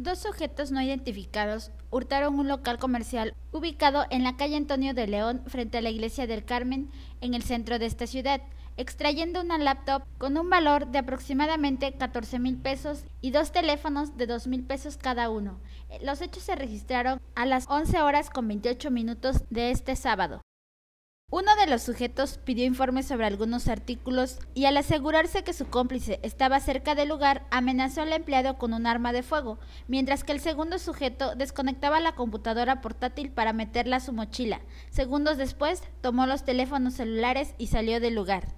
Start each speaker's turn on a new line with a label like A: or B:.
A: Dos sujetos no identificados hurtaron un local comercial ubicado en la calle Antonio de León frente a la iglesia del Carmen en el centro de esta ciudad, extrayendo una laptop con un valor de aproximadamente 14 mil pesos y dos teléfonos de 2 mil pesos cada uno. Los hechos se registraron a las 11 horas con 28 minutos de este sábado. Uno de los sujetos pidió informes sobre algunos artículos y al asegurarse que su cómplice estaba cerca del lugar, amenazó al empleado con un arma de fuego, mientras que el segundo sujeto desconectaba la computadora portátil para meterla a su mochila. Segundos después, tomó los teléfonos celulares y salió del lugar.